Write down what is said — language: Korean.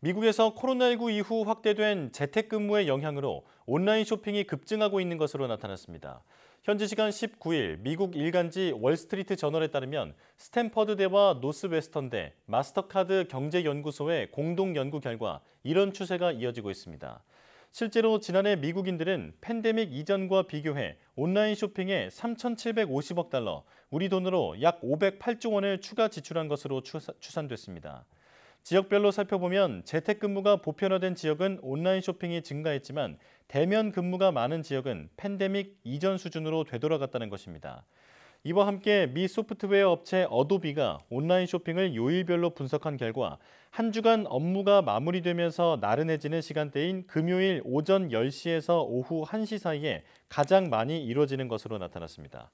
미국에서 코로나19 이후 확대된 재택근무의 영향으로 온라인 쇼핑이 급증하고 있는 것으로 나타났습니다. 현지 시간 19일 미국 일간지 월스트리트 저널에 따르면 스탠퍼드 대와 노스웨스턴대, 마스터카드 경제연구소의 공동 연구 결과 이런 추세가 이어지고 있습니다. 실제로 지난해 미국인들은 팬데믹 이전과 비교해 온라인 쇼핑에 3,750억 달러, 우리 돈으로 약 508조 원을 추가 지출한 것으로 추산됐습니다. 지역별로 살펴보면 재택근무가 보편화된 지역은 온라인 쇼핑이 증가했지만 대면 근무가 많은 지역은 팬데믹 이전 수준으로 되돌아갔다는 것입니다. 이와 함께 미 소프트웨어 업체 어도비가 온라인 쇼핑을 요일별로 분석한 결과 한 주간 업무가 마무리되면서 나른해지는 시간대인 금요일 오전 10시에서 오후 1시 사이에 가장 많이 이뤄지는 것으로 나타났습니다.